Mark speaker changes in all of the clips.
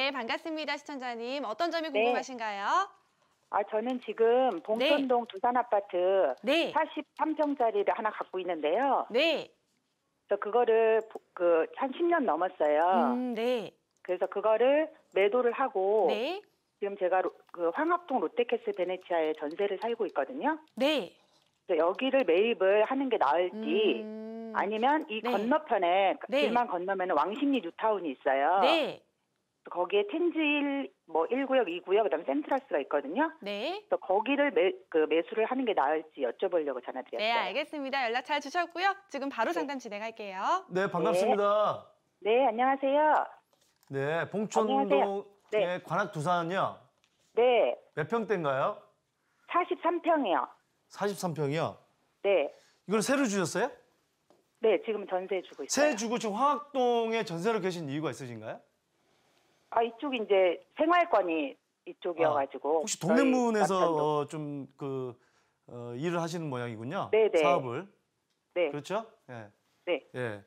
Speaker 1: 네, 반갑습니다. 시청자님. 어떤 점이 네. 궁금하신가요? 아, 저는 지금 봉천동 네. 두산 아파트 네. 43평짜리를 하나 갖고 있는데요. 네. 저 그거를 그한 10년 넘었어요. 음, 네. 그래서 그거를 매도를 하고 네. 지금 제가 로, 그 황합동 롯데캐슬 베네치아에 전세를 살고 있거든요. 네. 그래서 여기를 매입을 하는 게 나을지 음... 아니면 이 네. 건너편에 네. 길만 건너면 왕십리 뉴타운이 있어요. 네. 거기에 텐지일뭐 1구역, 2구역 그다음 에 센트럴스가 있거든요. 네. 그래서 거기를 매, 그 매수를 하는 게 나을지 여쭤보려고 전화드렸어요. 네, 알겠습니다. 연락 잘 주셨고요. 지금 바로 네. 상담 진행할게요.
Speaker 2: 네, 반갑습니다.
Speaker 1: 네, 네 안녕하세요.
Speaker 2: 네, 봉천동의 네. 관악 두산은요. 네. 몇 평대인가요?
Speaker 1: 43평이요.
Speaker 2: 43평이요? 네. 이걸 새로 주셨어요?
Speaker 1: 네, 지금 전세 주고 있어요.
Speaker 2: 새 주고 지금 화학동에 전세로 계신 이유가 있으신가요?
Speaker 1: 아 이쪽 이제 생활권이 이쪽이어가지고 혹시 동래문에서
Speaker 2: 어, 좀그 어, 일을 하시는 모양이군요. 네네. 사업을. 네. 그렇죠? 예. 네. 예.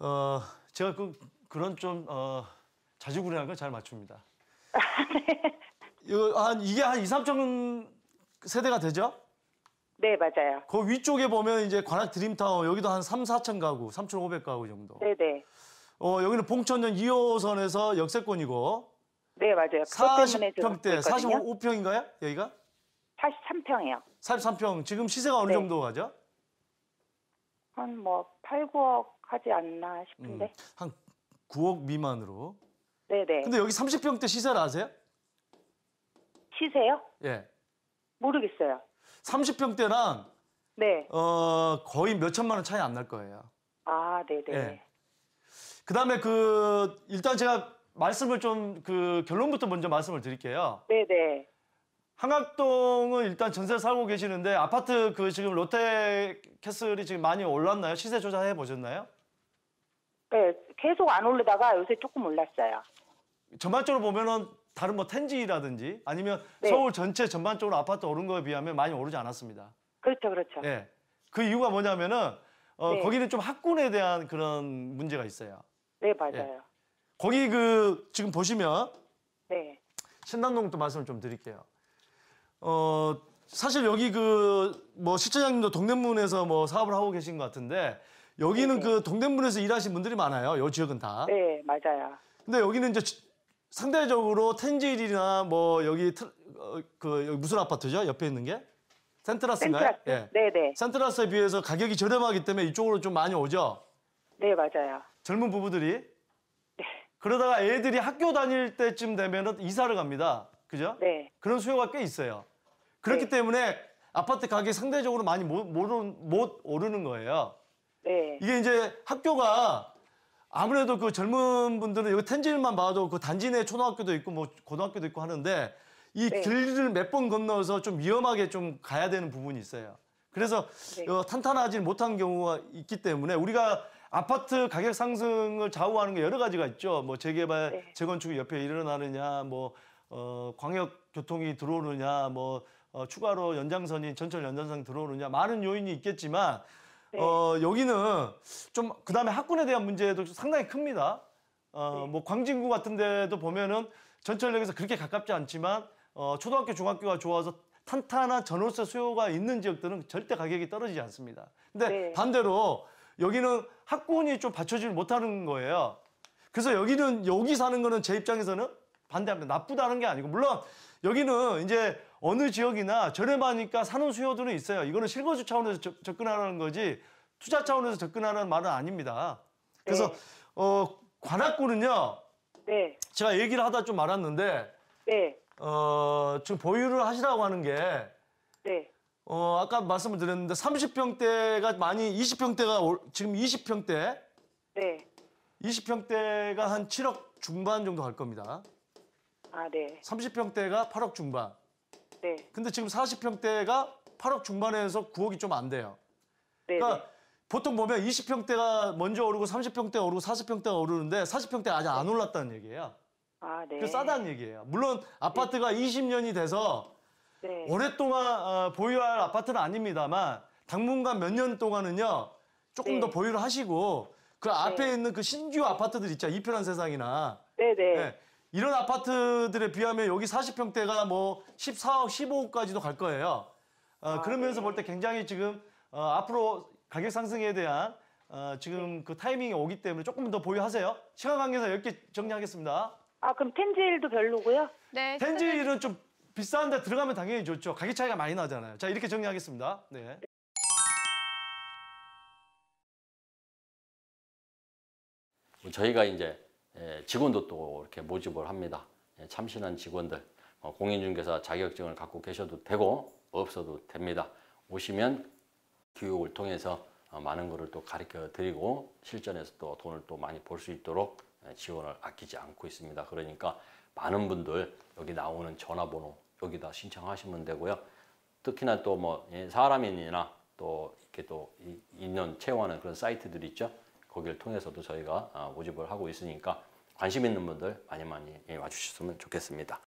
Speaker 2: 어, 제가 그 그런 좀 어, 자주구리한 걸잘 맞춥니다. 이거 한 이게 한 2, 3천 세대가 되죠? 네, 맞아요. 그 위쪽에 보면 이제 관악 드림타워 여기도 한 3, 4천 가구, 3,500 가구 정도. 네, 네. 어, 여기는 봉천역 2호선에서 역세권이고. 네, 맞아요. 40평대, 45평인가요? 여기가?
Speaker 1: 43평이에요.
Speaker 2: 43평. 지금 시세가 어느 네. 정도 가죠?
Speaker 1: 한 뭐 8, 9억 하지 않나 싶은데. 음,
Speaker 2: 한 9억 미만으로. 네, 네. 근데 여기 30평대 시세를 아세요? 시세요? 예.
Speaker 1: 모르겠어요.
Speaker 2: 30평대랑 네. 어, 거의 몇 천만 원 차이 안 날 거예요.
Speaker 1: 아, 네네. 네. 예.
Speaker 2: 그다음에 그 일단 제가 말씀을 좀 그 결론부터 먼저 말씀을 드릴게요. 네네. 한각동은 일단 전세 살고 계시는데 아파트 그 지금 롯데캐슬이 지금 많이 올랐나요? 시세 조사해 보셨나요?
Speaker 1: 네, 계속 안 오르다가 요새 조금 올랐어요.
Speaker 2: 전반적으로 보면은 다른 뭐 텐지라든지 아니면 네. 서울 전체 전반적으로 아파트 오른 거에 비하면 많이 오르지 않았습니다. 그렇죠, 그렇죠. 네. 그 이유가 뭐냐면은 어, 네. 거기는 좀 학군에 대한 그런 문제가 있어요. 네, 예. 맞아요. 예. 거기 그 지금 보시면 네. 신당동 또 말씀을 좀 드릴게요. 어 사실 여기 그 뭐실장님도 동대문에서 뭐 사업을 하고 계신 것 같은데 여기는 네, 네. 그 동대문에서 일하신 분들이 많아요. 요 지역은 다.
Speaker 1: 네, 맞아요.
Speaker 2: 근데 여기는 이제 상대적으로 텐지일이나뭐 여기 트, 어, 그 여기 무슨 아파트죠? 옆에 있는 게 센트라스인가요? 센트라스. 예. 네, 네. 센트라스에 비해서 가격이 저렴하기 때문에 이쪽으로 좀 많이 오죠.
Speaker 1: 네, 맞아요.
Speaker 2: 젊은 부부들이 네. 그러다가 애들이 학교 다닐 때쯤 되면 은 이사를 갑니다. 그죠? 네. 그런 수요가 꽤 있어요. 그렇기 네. 때문에 아파트 가격이 상대적으로 많이 모 못, 못, 오르는 거예요. 네. 이게 이제 학교가 아무래도 그 젊은 분들은 여기 텐진만 봐도 그 단지 내 초등학교도 있고 뭐 고등학교도 있고 하는데 이 네. 길을 몇 번 건너서 좀 위험하게 좀 가야 되는 부분이 있어요. 그래서 네. 어, 탄탄하지 못한 경우가 있기 때문에 우리가 아파트 가격 상승을 좌우하는 게 여러 가지가 있죠. 뭐 재개발, 네. 재건축이 옆에 일어나느냐, 뭐 어, 광역 교통이 들어오느냐, 뭐 어, 추가로 연장선이 전철 연장선 들어오느냐 많은 요인이 있겠지만 네. 어, 여기는 좀 그다음에 학군에 대한 문제도 상당히 큽니다. 어, 네. 뭐 광진구 같은 데도 보면은 전철역에서 그렇게 가깝지 않지만 어, 초등학교 중학교가 좋아서 탄탄한 전월세 수요가 있는 지역들은 절대 가격이 떨어지지 않습니다. 근데 네. 반대로 여기는 학군이 좀 받쳐주지 못하는 거예요. 그래서 여기는 여기 사는 거는 제 입장에서는 반대합니다. 나쁘다는 게 아니고 물론 여기는 이제 어느 지역이나 저렴하니까 사는 수요들은 있어요. 이거는 실거주 차원에서 저, 접근하라는 거지 투자 차원에서 접근하라는 말은 아닙니다. 그래서 네. 어 관악구는요. 네. 제가 얘기를 하다 좀 말았는데 네. 어 지금 보유를 하시라고 하는 게 네. 어, 아까 말씀을 드렸는데 30평대가 많이 20평대가 지금 20평대. 네. 20평대가 한 7억 중반 정도 갈 겁니다. 아, 네. 30평대가 8억 중반. 네. 근데 지금 40평대가 8억 중반에서 9억이 좀 안 돼요. 네. 그러니까 네. 보통 보면 20평대가 먼저 오르고 30평대가 오르고 40평대가 오르는데 40평대가 아직 안 올랐다는 얘기예요.
Speaker 1: 아, 네. 그 싸다는
Speaker 2: 얘기예요. 물론 아파트가 네. 20년이 돼서 네. 오랫동안 어, 보유할 아파트는 아닙니다만 당분간 몇 년 동안은요 조금 네. 더 보유를 하시고 그 네. 앞에 네. 있는 그 신규 아파트들 있죠 이편한 세상이나 네, 네 네. 이런 아파트들에 비하면 여기 40평대가 뭐 14억, 15억까지도 갈 거예요. 어, 아, 그러면서 네. 볼때 굉장히 지금 어, 앞으로 가격 상승에 대한 어, 지금 네. 그 타이밍이 오기 때문에 조금 더 보유하세요. 시간 관계상 이렇게 정리하겠습니다.
Speaker 1: 아, 그럼 텐지일도 별로고요? 네. 텐지일은
Speaker 2: 좀 비싼 데 들어가면 당연히 좋죠. 가격 차이가 많이 나잖아요. 자, 이렇게 정리하겠습니다. 네. 뭐 저희가 이제 예, 직원도 또 이렇게 모집을 합니다. 예, 참신한 직원들, 뭐 공인중개사 자격증을 갖고 계셔도 되고 없어도 됩니다. 오시면 교육을 통해서 어, 많은 것을 또 가르쳐 드리고 실전에서 또 돈을 또 많이 벌 수 있도록 예, 지원을 아끼지 않고 있습니다. 그러니까 많은 분들 여기 나오는 전화번호 여기다 신청하시면 되고요. 특히나 또뭐 예, 사람인이나 또 이렇게 또 있는 채용하는 그런 사이트들 있죠. 거기를 통해서도 저희가 아, 모집을 하고 있으니까 관심 있는 분들 많이 많이 예, 와주셨으면 좋겠습니다.